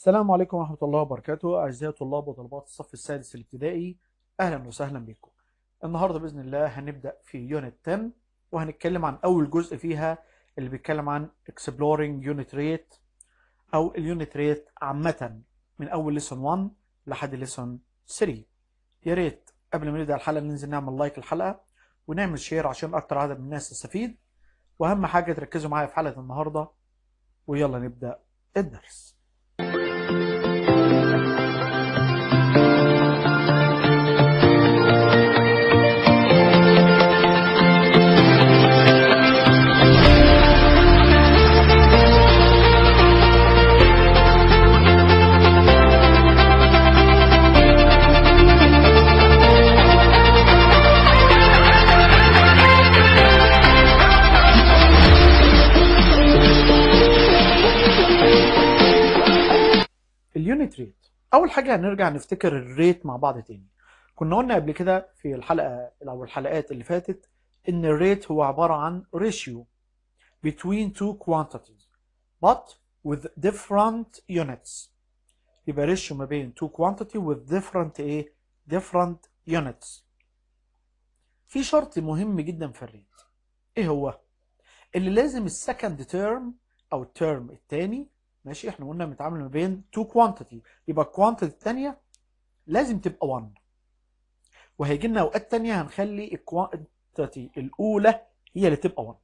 السلام عليكم ورحمة الله وبركاته أعزائي طلاب وطلبات الصف السادس الابتدائي أهلا وسهلا بكم النهاردة بإذن الله هنبدأ في يونت 10 وهنتكلم عن أول جزء فيها اللي بيتكلم عن Exploring Unit Rate أو اليونت ريت عامة من أول ليسون 1 لحد ليسون 3 يا ريت قبل ما نبدأ الحلقة ننزل نعمل لايك للحلقة ونعمل شير عشان أكتر عدد من الناس تستفيد وأهم حاجة تركزوا معايا في حلقة النهاردة ويلا نبدأ الدرس نرجع هنرجع نفتكر الريت مع بعض تاني كنا قلنا قبل كده في الحلقه او الحلقات اللي فاتت ان الريت هو عباره عن ريشيو between two quantities but with different units يبقى ريشيو ما بين two quantity with different ايه different units في شرط مهم جدا في الريت ايه هو اللي لازم السكند تيرم او التيرم الثاني ماشي احنا قلنا بنتعامل ما بين تو كوانتيتي يبقى الكوانتيتي الثانيه لازم تبقى 1 وهيجي لنا اوقات ثانيه هنخلي الكوانتيتي الاولى هي اللي تبقى 1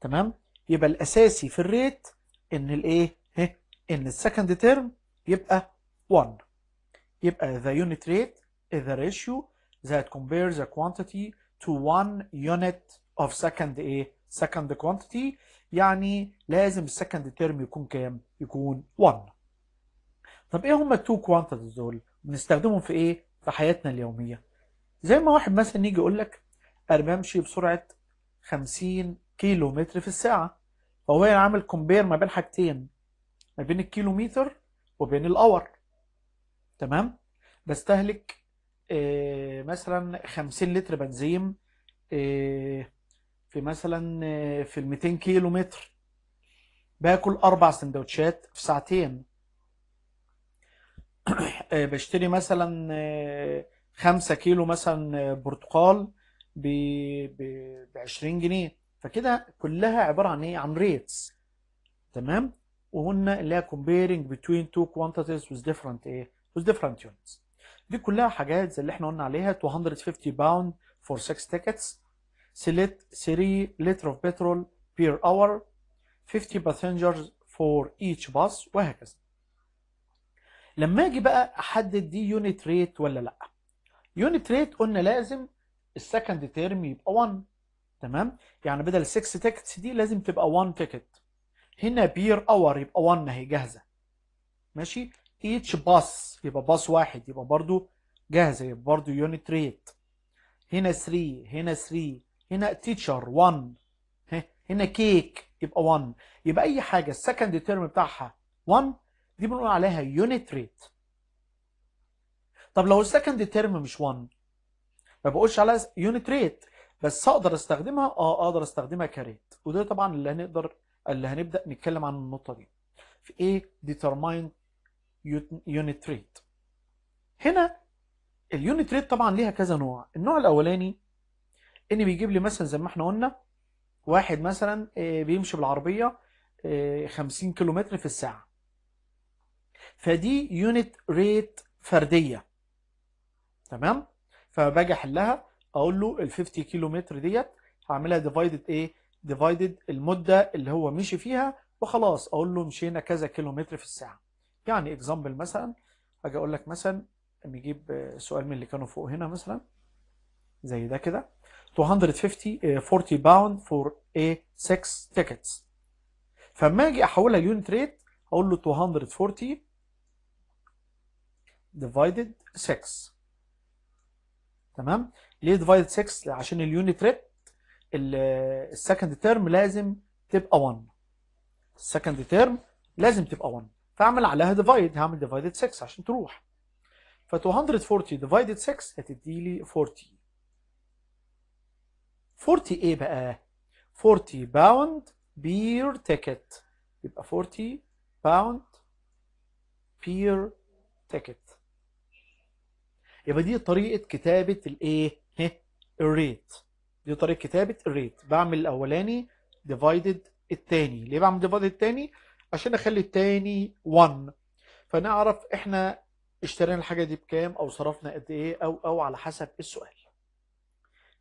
تمام يبقى الاساسي في الريت ان الايه إيه؟ ان السكند تيرم يبقى 1 يبقى the unit rate is ريشيو ratio that compares كوانتيتي quantity to one unit of second سكند إيه؟ second quantity يعني لازم السكند تيرم يكون كام؟ يكون 1 طب ايه هما التو كوانتيتيز دول؟ بنستخدمهم في ايه؟ في حياتنا اليوميه زي ما واحد مثلا يجي يقول لك انا بمشي بسرعه 50 كيلو متر في الساعه فهو عامل كومبير ما بين حاجتين ما بين الكيلومتر وبين الاور تمام بستهلك إيه مثلا 50 لتر بنزين إيه في مثلا آه، في ال 200 كيلو متر باكل اربع سندوتشات في ساعتين آه، بشتري مثلا آه، خمسة كيلو مثلا برتقال ب 20 جنيه فكده كلها عباره عن ايه عن ريتس تمام وقلنا اللي هي comparing between two quantities with different ايه with different units دي كلها حاجات زي اللي احنا قلنا عليها 250 باوند for 6 tickets 3 liter of petrol per hour 50 passengers for each bus وهكذا لما اجي بقى احدد دي يونت ريت ولا لا يونت ريت قلنا لازم السكند تيرم يبقى 1 تمام يعني بدل 6 تيكتس دي لازم تبقى 1 تيكت هنا بير اور يبقى 1 اهي جاهزه ماشي ايتش باص يبقى باص واحد يبقى برضو جاهزه يبقى برضو يونت ريت هنا 3 هنا 3 هنا تيتشر 1 هنا كيك يبقى 1 يبقى اي حاجه السكند تيرم بتاعها 1 دي بنقول عليها يونت ريت طب لو السكند تيرم مش 1 ما بقولش عليها يونت ريت بس اقدر استخدمها اه اقدر استخدمها كريت وده طبعا اللي هنقدر اللي هنبدا نتكلم عن النقطه دي في ايه ديترماين يونت ريت هنا اليونت ريت طبعا ليها كذا نوع النوع الاولاني ان بيجيب لي مثلا زي ما احنا قلنا واحد مثلا آه، بيمشي بالعربيه 50 آه، كيلو متر في الساعه فدي يونت ريت فرديه تمام فباجي احلها اقول له ال 50 كيلو متر ديت هعملها ديفايدد ايه ديفايدد المده اللي هو مشي فيها وخلاص اقول له مشينا كذا كيلو متر في الساعه يعني اكزامبل مثلا اجي اقول لك مثلا نجيب آه، سؤال من اللي كانوا فوق هنا مثلا زي ده كده 250 40 باوند فور a 6 تيكتس فما اجي احولها ليونت ريت اقول له 240 ديفايدد 6 تمام ليه ديفايدد 6 عشان اليونت ريت السكند تيرم لازم تبقى 1 السكند تيرم لازم تبقى 1 فاعمل عليها ديفايد هعمل ديفايدد 6 عشان تروح ف 240 ديفايدد 6 هتدي لي 40 40 ايه بقى 40 باوند بير تيكت يبقى 40 باوند بير تيكت يبقى دي طريقه كتابه الايه الريت دي طريقه كتابه الريت بعمل الاولاني ديفايدد الثاني ليه بعمل ديفايدد الثاني عشان اخلي الثاني 1 فنعرف احنا اشترينا الحاجه دي بكام او صرفنا قد ايه او او على حسب السؤال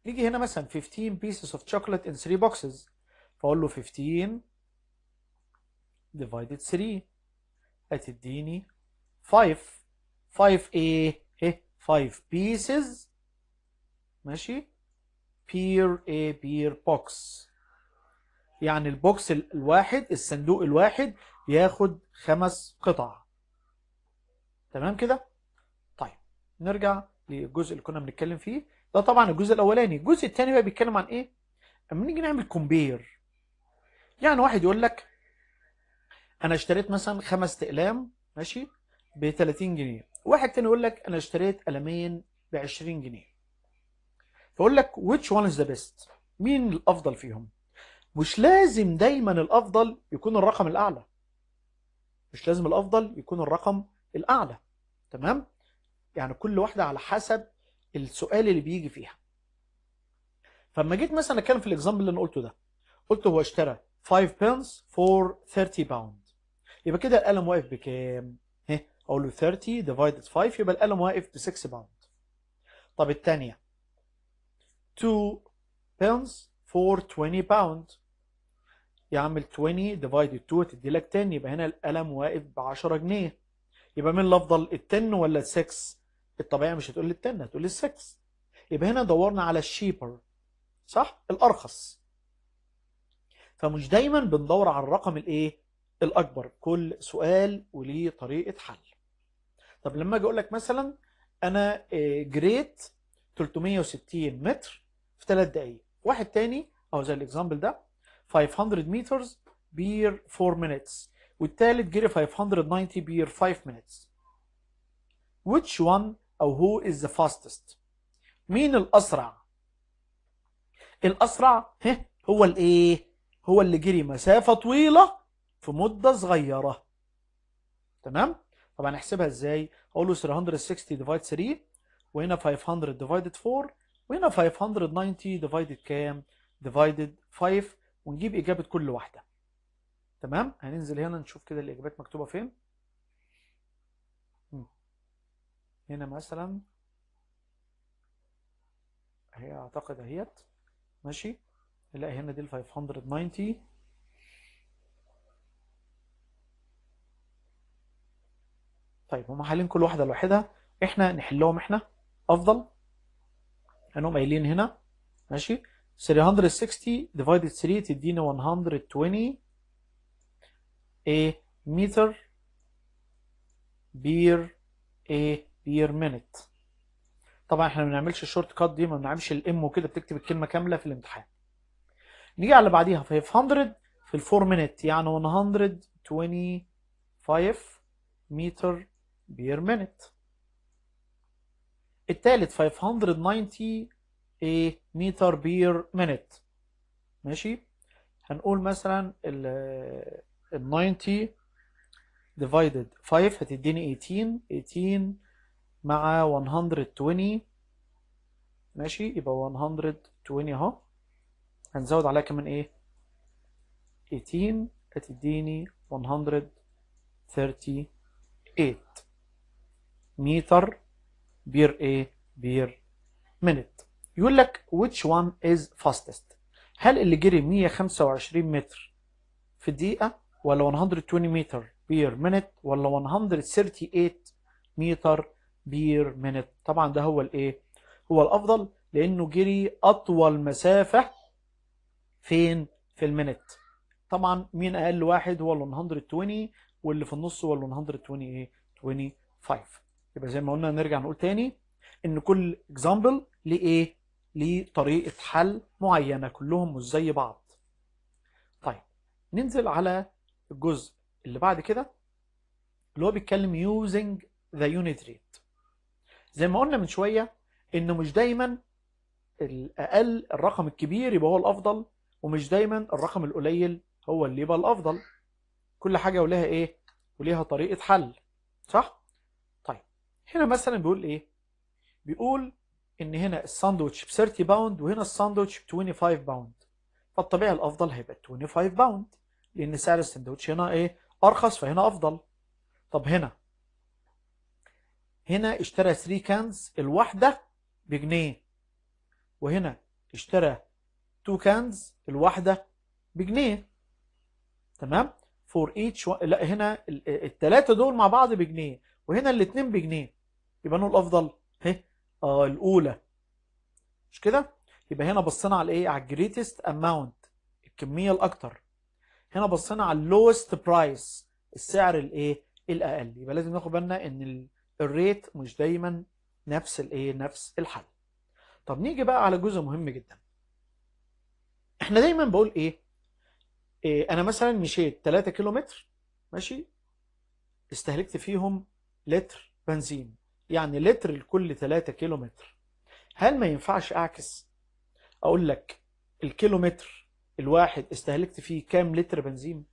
يجي هنا مثلا 15 pieces of chocolate in 3 boxes فاقول له 15 divided 3 هتديني 5 5 ايه؟ 5 pieces ماشي بير ايه بير بوكس يعني البوكس الواحد الصندوق الواحد ياخد خمس قطع تمام كده؟ طيب نرجع للجزء اللي كنا بنتكلم فيه ده طبعا الجزء الاولاني الجزء الثاني بقى بيتكلم عن ايه اما نيجي نعمل كومبير يعني واحد يقول لك انا اشتريت مثلا خمس اقلام ماشي ب 30 جنيه واحد تاني يقول لك انا اشتريت قلمين ب 20 جنيه فاقول لك which one is the best مين الافضل فيهم مش لازم دايما الافضل يكون الرقم الاعلى مش لازم الافضل يكون الرقم الاعلى تمام يعني كل واحده على حسب السؤال اللي بيجي فيها فلما جيت مثلا اتكلم في الاكزامبل اللي انا قلته ده قلت هو اشترى 5 بنس فور 30 باوند يبقى كده القلم واقف بكام؟ ها اقول له 30 ديفايدد 5 يبقى القلم واقف ب 6 باوند طب الثانيه 2 بنس فور 20 باوند يا عم ال 20 ديفايدد 2 تدي لك 10 يبقى هنا القلم واقف ب 10 جنيه يبقى مين الافضل ال 10 ولا ال 6 الطبيعي مش هتقول للتن هتقول للسكس يبقى هنا دورنا على الشيبر صح الارخص فمش دايما بندور على الرقم الايه الاكبر كل سؤال وليه طريقه حل طب لما اجي اقول لك مثلا انا جريت آه، 360 متر في 3 دقائق واحد تاني او زي الاكزامبل ده 500 مترز بير 4 minutes والتالت جري 590 بير 5 minutes which one أو هو از ذا فاستست مين الأسرع الأسرع هو الإيه هو اللي جري مسافة طويلة في مدة صغيرة تمام طب هنحسبها ازاي اقول له 360 ديفايد 3 وهنا 500 ديفايدد 4 وهنا 590 ديفايدد كام ديفايدد 5 ونجيب اجابه كل واحده تمام هننزل هنا نشوف كده الاجابات مكتوبه فين هنا مثلا هي اعتقد اهيت ماشي نلاقي هنا دي ال 590 طيب هما حالين كل واحده لوحدها احنا نحلهم احنا افضل انهم قايلين هنا ماشي 360 divided 3 تديني 120 ايه متر بير ايه بير مينت طبعا احنا ما بنعملش الشورت كات دي ما بنعملش الام وكده بتكتب الكلمه كامله في الامتحان نيجي على اللي بعديها 500 في ال 4 مينت يعني 125 متر بير مينت التالت 590 ايه متر بير مينت ماشي هنقول مثلا ال 90 ديفايدد 5 هتديني 18 18 مع 120 ماشي يبقى 120 اهو هنزود عليها كمان ايه 18 هتديني 138 متر بير ايه بير منت يقول لك which one is fastest هل اللي جري 125 متر في الدقيقة ولا 120 متر بير منت ولا 138 متر بير مينت طبعا ده هو الايه هو الافضل لانه جري اطول مسافه فين في المينت طبعا مين اقل واحد هو ال 120 واللي في النص هو ال 120 ايه 25 يبقى زي ما قلنا نرجع نقول تاني ان كل اكزامبل ليه ايه ليه طريقه حل معينه كلهم مش زي بعض طيب ننزل على الجزء اللي بعد كده اللي هو بيتكلم using the unit rate زي ما قلنا من شوية انه مش دايما الاقل الرقم الكبير يبقى هو الافضل ومش دايما الرقم القليل هو اللي يبقى الافضل كل حاجة ولها ايه وليها طريقة حل صح طيب هنا مثلا بيقول ايه بيقول ان هنا الساندوتش ب 30 باوند وهنا الساندوتش ب 25 باوند فالطبيعي الافضل هيبقى 25 باوند لان سعر الساندوتش هنا ايه ارخص فهنا افضل طب هنا هنا اشترى 3 كانز الواحدة بجنيه وهنا اشترى 2 كانز الواحدة بجنيه تمام فور ايتش و... لا هنا الثلاثة دول مع بعض بجنيه وهنا الاثنين بجنيه يبقى نقول الافضل اهي اه الاولى مش كده يبقى هنا بصينا على ايه على الجريتست اماونت الكمية الاكتر هنا بصينا على اللوست برايس السعر الايه الاقل يبقى لازم ناخد بالنا ان الريت مش دايما نفس الايه نفس الحل طب نيجي بقى على جزء مهم جدا احنا دايما بقول ايه, إيه انا مثلا مشيت 3 كيلو متر ماشي استهلكت فيهم لتر بنزين يعني لتر لكل 3 كيلو متر هل ما ينفعش اعكس اقول لك الكيلومتر الواحد استهلكت فيه كام لتر بنزين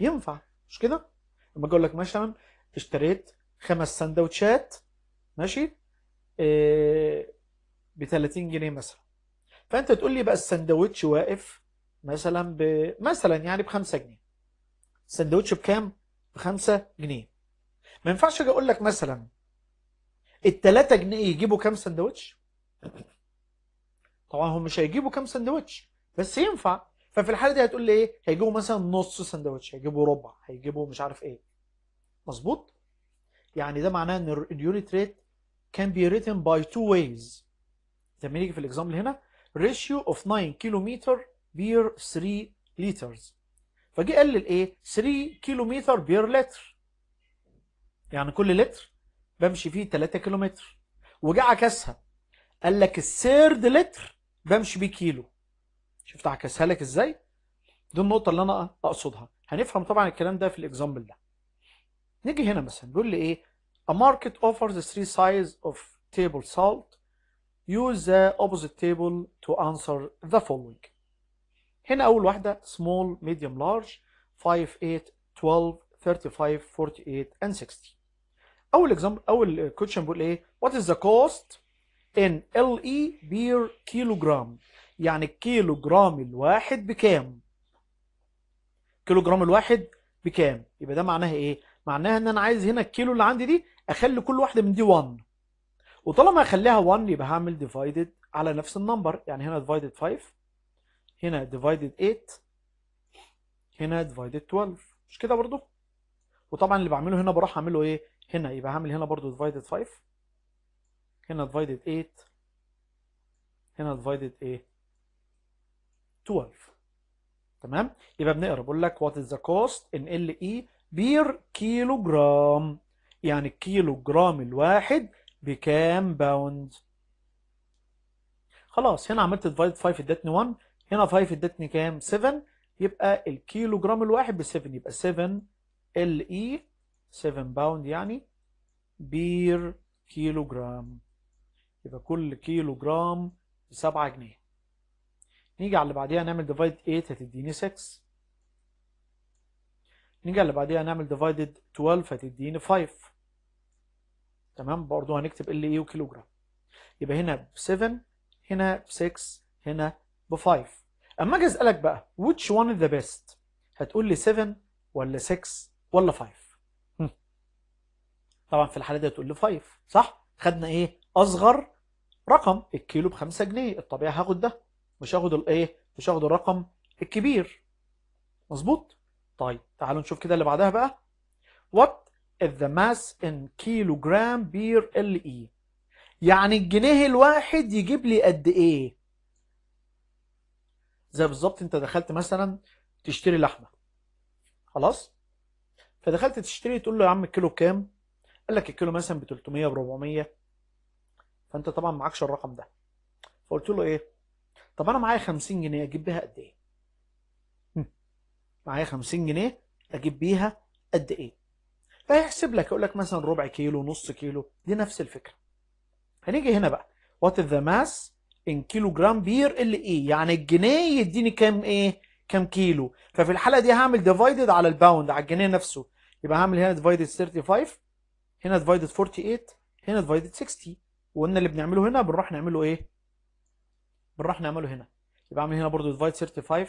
ينفع مش كده لما اقول لك مثلا اشتريت خمس سندوتشات ماشي آه، ب 30 جنيه مثلا فانت تقول لي بقى السندوتش واقف مثلا ب مثلا يعني ب 5 جنيه السندوتش بكام؟ ب 5 جنيه ما ينفعش اجي اقول لك مثلا ال 3 جنيه يجيبوا كام سندوتش؟ طبعا هم مش هيجيبوا كام سندوتش بس ينفع ففي الحاله دي هتقول لي ايه؟ هيجيبوا مثلا نص سندوتش هيجيبوا ربع هيجيبوا مش عارف ايه مظبوط يعني ده معناه ان اليونت ريت كان بي ريتن باي تو ويز زي ما نيجي في الاكزامبل هنا ريشيو اوف 9 كيلومتر بير 3 لترز فجي قال الايه 3 كيلومتر بير لتر يعني كل لتر بمشي فيه 3 كيلومتر وجه عكسها قال لك الثيرد لتر بمشي بيه كيلو شفت عكسها لك ازاي دي النقطه اللي انا اقصدها هنفهم طبعا الكلام ده في الاكزامبل ده نيجي هنا مثلا بيقول لي ايه a market offers three size of table salt use the opposite table to answer the following هنا اول واحده small medium large 5 8 12 35 48 and 60 اول اكزامبل اول كوتشن بيقول ايه what is the cost in LE بير kilogram يعني جرام الواحد بكام جرام الواحد بكام يبقى ده معناها ايه معناها ان انا عايز هنا الكيلو اللي عندي دي اخلي كل واحده من دي 1 وطالما اخليها 1 يبقى هعمل ديفايدد على نفس النمبر يعني هنا ديفايدد 5 هنا ديفايدد 8 هنا ديفايدد 12 مش كده برضو وطبعا اللي بعمله هنا بروح اعمله ايه هنا يبقى هعمل هنا برضو ديفايدد 5 هنا ديفايدد 8 هنا ديفايدد ايه 12 تمام يبقى بنقرا بقول لك وات از ذا كوست ان ال اي بير كيلو جرام يعني الكيلو جرام الواحد بكام باوند خلاص هنا عملت ديفايد 5 ادتني 1 هنا 5 ادتني كام 7 يبقى الكيلو جرام الواحد ب 7 يبقى 7 ال اي 7 باوند يعني بير كيلو جرام يبقى كل كيلو جرام ب 7 جنيه نيجي على اللي بعديها نعمل ديفايد 8 هتديني 6 نيجي اللي بعديها نعمل divided 12 هتديني 5 تمام برضو هنكتب اللي ايه وكيلو جرام يبقى هنا ب 7 هنا ب 6 هنا ب 5 اما اجي اسالك بقى which one is the best هتقول لي 7 ولا 6 ولا 5 طبعا في الحاله دي هتقول لي 5 صح خدنا ايه اصغر رقم الكيلو ب 5 جنيه الطبيعي هاخد ده مش هاخد الايه مش هاخد الرقم الكبير مظبوط طيب تعالوا نشوف كده اللي بعدها بقى What is the mass in kilogram per LE يعني الجنيه الواحد يجيب لي قد ايه زي بالظبط انت دخلت مثلا تشتري لحمه خلاص فدخلت تشتري تقول له يا عم الكيلو بكام قال لك الكيلو مثلا ب 300 ب 400 فانت طبعا معكش الرقم ده فقلت له ايه طب انا معايا 50 جنيه اجيب بيها قد ايه معايا 50 جنيه اجيب بيها قد ايه فيحسب لك يقول لك مثلا ربع كيلو نص كيلو دي نفس الفكره هنيجي هنا بقى وات ذا ماس ان كيلو جرام بير ال ايه يعني الجنيه يديني كام ايه كام كيلو ففي الحاله دي هعمل ديفايدد على الباوند على الجنيه نفسه يبقى هعمل هنا ديفايدد 35 هنا ديفايدد 48 هنا ديفايدد 60 وقلنا اللي بنعمله هنا بنروح نعمله ايه بنروح نعمله هنا يبقى اعمل هنا برضه ديفايد 35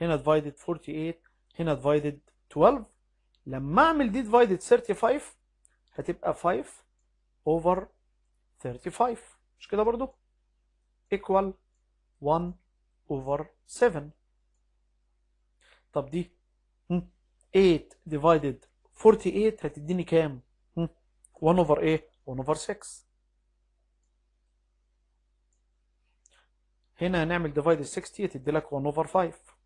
هنا ديفايدد 48 هنا divided 12 لما اعمل دي divided 35 هتبقى 5 over 35 مش كده برضو equal 1 over 7 طب دي 8 divided 48 هتديني كام 1 over ايه 1 over 6 هنا هنعمل divided 60 هتدي لك 1 over 5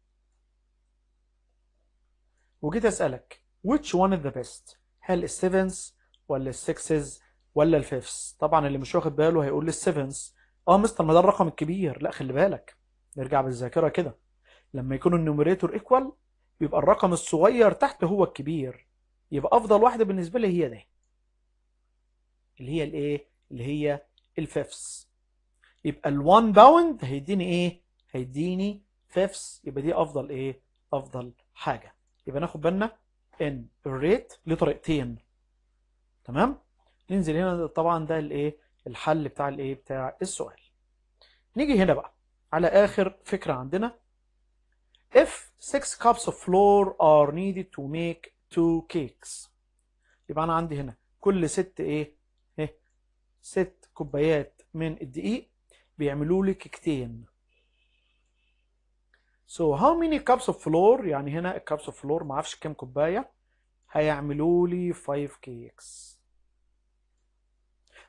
وجيت اسالك which one is the best هل السيفنس ولا السكسز ولا الفيفس طبعا اللي مش واخد باله هيقول لي السيفنس اه مستر ما ده الرقم الكبير لا خلي بالك نرجع بالذاكره كده لما يكون النوميريتور ايكوال بيبقى الرقم الصغير تحت هو الكبير يبقى افضل واحده بالنسبه لي هي ده اللي هي الايه اللي هي الفيفس يبقى ال1 باوند هيديني ايه هيديني فيفس يبقى دي افضل ايه افضل حاجه يبقى ناخد بالنا ان الريت له طريقتين تمام ننزل هنا طبعا ده الايه الحل بتاع الايه بتاع السؤال نيجي هنا بقى على اخر فكره عندنا if 6 cups of flour are needed to make 2 cakes يبقى انا عندي هنا كل ست ايه ايه ست كوبايات من الدقيق بيعملوا لي كيكتين So how many cups of flour يعني هنا cups of flour معرفش كام كوباية هيعملوا لي 5 كيكس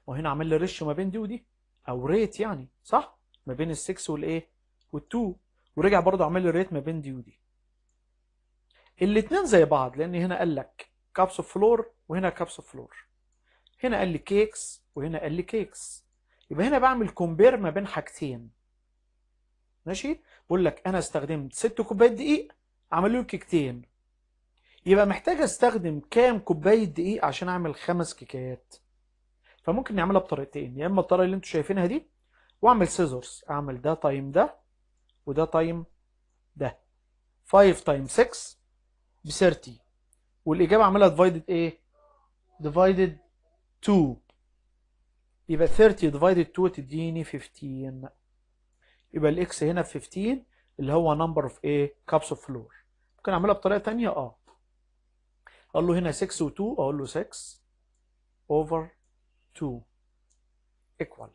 وهنا عامل لي ريشيو ما بين دي ودي او ريت يعني صح ما بين ال 6 والايه وال2 ورجع برضه عامل لي ريت ما بين دي ودي الاثنين زي بعض لان هنا قال لك كابس اوف فلور وهنا كابس اوف فلور هنا قال لي كيكس وهنا قال لي كيكس يبقى هنا بعمل كومبير ما بين حاجتين ماشي بقول لك انا استخدمت ست كوبايات دقيق عملوا لي كيكتين يبقى محتاج استخدم كام كوبايه دقيق عشان اعمل خمس كيكات فممكن نعملها بطريقتين يا اما الطريقه اللي انتم شايفينها دي واعمل سيزرز اعمل ده تايم ده وده تايم ده 5 تايم 6 ب 30 والاجابه اعملها ديفايدد ايه ديفايدد 2 يبقى 30 ديفايدد 2 تديني 15 يبقى الاكس هنا في 15 اللي هو نمبر اوف ايه كابس اوف فلور ممكن اعملها بطريقه ثانيه اه اقول له هنا 6 و2 اقول له 6 اوفر 2 ايكوال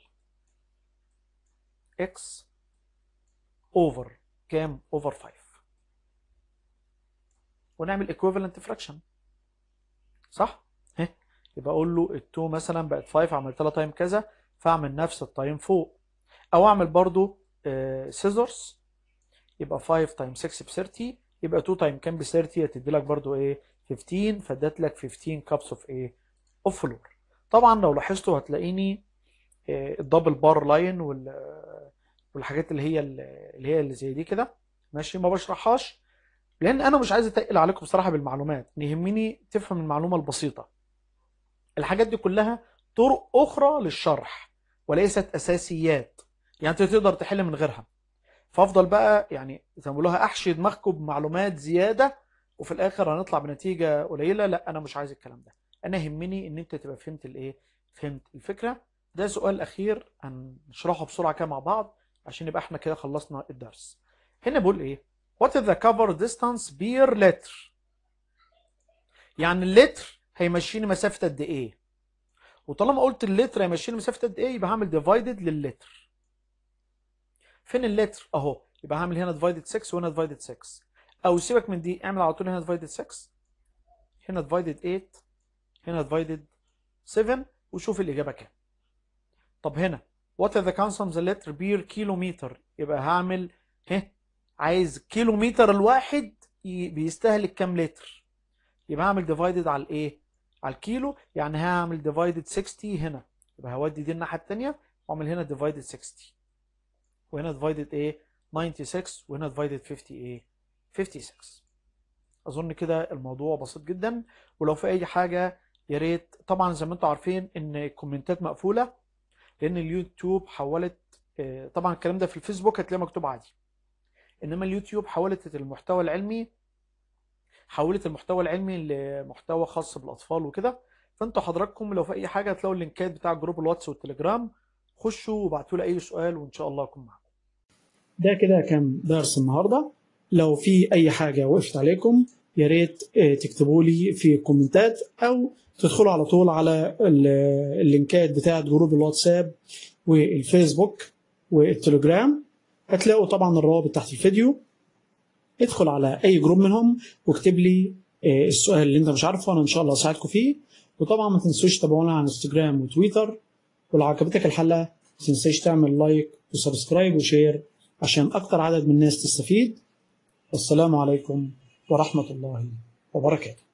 اكس اوفر كام اوفر 5 ونعمل equivalent فراكشن. صح؟ هه. يبقى اقول له ال2 مثلا بقت 5 عملت لها تايم كذا فاعمل نفس التايم فوق او اعمل برضو سيزرز آه، يبقى 5 تايم 6 ب 30 يبقى 2 تايم كام ب 30 هتدي لك برضو ايه 15 فادت لك 15 كابس اوف ايه اوف فلور طبعا لو لاحظتوا هتلاقيني الدبل بار لاين والحاجات اللي هي اللي هي اللي زي دي كده ماشي ما بشرحهاش لان انا مش عايز اتقل عليكم بصراحه بالمعلومات يهمني تفهم المعلومه البسيطه الحاجات دي كلها طرق اخرى للشرح وليست اساسيات يعني انت تقدر تحل من غيرها فافضل بقى يعني زي ما بقولها احشي دماغكم بمعلومات زياده وفي الاخر هنطلع بنتيجه قليله لا انا مش عايز الكلام ده انا يهمني ان انت تبقى فهمت الايه فهمت الفكره ده سؤال اخير هنشرحه بسرعه كده مع بعض عشان يبقى احنا كده خلصنا الدرس هنا بقول ايه what is the cover distance per letter يعني اللتر هيمشيني مسافه قد ايه وطالما قلت اللتر هيمشيني مسافه قد ايه يبقى هعمل ديفايدد لللتر فين اللتر اهو يبقى هعمل هنا ديفايدد 6 وهنا ديفايدد 6 او سيبك من دي اعمل على طول هنا ديفايدد 6 هنا ديفايدد 8 هنا ديفايدد 7 وشوف الاجابه كام طب هنا وات ذا كونسومز اللتر بير كيلومتر يبقى هعمل ها عايز كيلومتر الواحد بيستهلك كام لتر يبقى هعمل ديفايدد على الايه على الكيلو يعني هعمل ديفايدد 60 هنا يبقى هودي دي الناحيه الثانيه واعمل هنا ديفايدد 60 وهنا divided ايه 96 وهنا divided 50 ايه 56 اظن كده الموضوع بسيط جدا ولو في اي حاجه يا ريت طبعا زي ما انتم عارفين ان الكومنتات مقفوله لان اليوتيوب حولت آه، طبعا الكلام ده في الفيسبوك هتلاقيه مكتوب عادي انما اليوتيوب حولت المحتوى العلمي حولت المحتوى العلمي لمحتوى خاص بالاطفال وكده فانتوا حضراتكم لو في اي حاجه هتلاقوا اللينكات بتاع جروب الواتس والتليجرام خشوا وابعتوا لي اي سؤال وان شاء الله اكون معاكم ده كده كان درس النهارده لو في اي حاجه وقفت عليكم يا ريت آه، تكتبوا لي في الكومنتات او تدخلوا على طول على اللينكات بتاعه جروب الواتساب والفيسبوك والتليجرام هتلاقوا طبعا الروابط تحت الفيديو ادخل على اي جروب منهم واكتب لي آه، السؤال اللي انت مش عارفه انا ان شاء الله اساعدكم فيه وطبعا ما تنسوش تتابعونا على انستجرام وتويتر ولو عجبتك الحلقه متنساش تعمل لايك وسبسكرايب وشير عشان اكتر عدد من الناس تستفيد والسلام عليكم ورحمه الله وبركاته